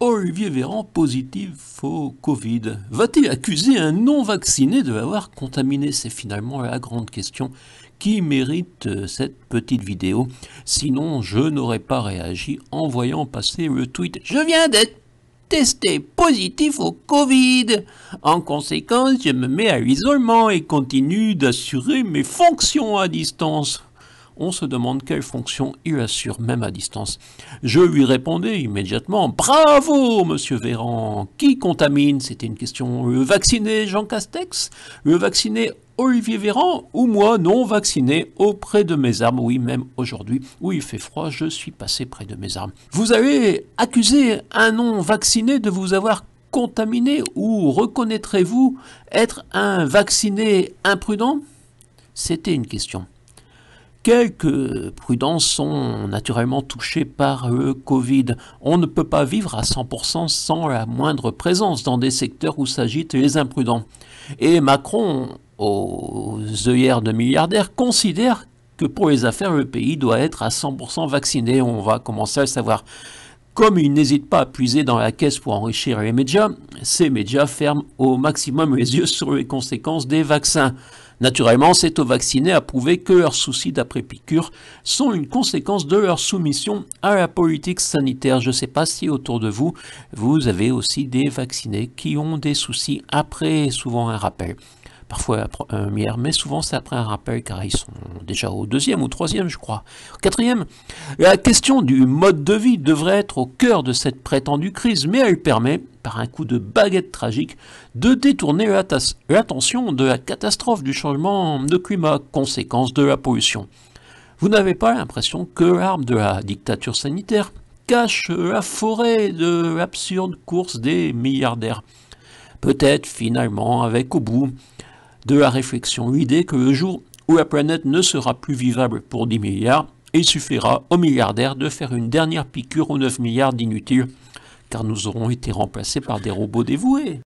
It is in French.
Olivier Véran positif au Covid. Va-t-il accuser un non-vacciné de l'avoir contaminé C'est finalement la grande question qui mérite euh, cette petite vidéo. Sinon, je n'aurais pas réagi en voyant passer le tweet. Je viens d'être testé positif au Covid. En conséquence, je me mets à l'isolement et continue d'assurer mes fonctions à distance on se demande quelle fonction il assure même à distance. Je lui répondais immédiatement Bravo, monsieur Véran Qui contamine C'était une question. Le vacciné Jean Castex Le vacciné Olivier Véran ou moi non vacciné auprès de mes armes. Oui, même aujourd'hui où il fait froid, je suis passé près de mes armes. Vous avez accusé un non vacciné de vous avoir contaminé ou reconnaîtrez-vous être un vacciné imprudent C'était une question. Quelques prudents sont naturellement touchés par le Covid. On ne peut pas vivre à 100% sans la moindre présence dans des secteurs où s'agitent les imprudents. Et Macron, aux œillères de milliardaires, considère que pour les affaires, le pays doit être à 100% vacciné. On va commencer à le savoir. Comme ils n'hésitent pas à puiser dans la caisse pour enrichir les médias, ces médias ferment au maximum les yeux sur les conséquences des vaccins. Naturellement, c'est aux vaccinés à prouver que leurs soucis d'après-piqûre sont une conséquence de leur soumission à la politique sanitaire. Je ne sais pas si autour de vous, vous avez aussi des vaccinés qui ont des soucis après, souvent un rappel parfois un première, mais souvent c'est après un rappel car ils sont déjà au deuxième ou troisième, je crois. Quatrième, la question du mode de vie devrait être au cœur de cette prétendue crise, mais elle permet, par un coup de baguette tragique, de détourner l'attention de la catastrophe du changement de climat, conséquence de la pollution. Vous n'avez pas l'impression que l'arbre de la dictature sanitaire cache la forêt de l'absurde course des milliardaires. Peut-être finalement avec au bout de la réflexion l'idée que le jour où la planète ne sera plus vivable pour 10 milliards, il suffira aux milliardaires de faire une dernière piqûre aux 9 milliards d'inutiles, car nous aurons été remplacés par des robots dévoués.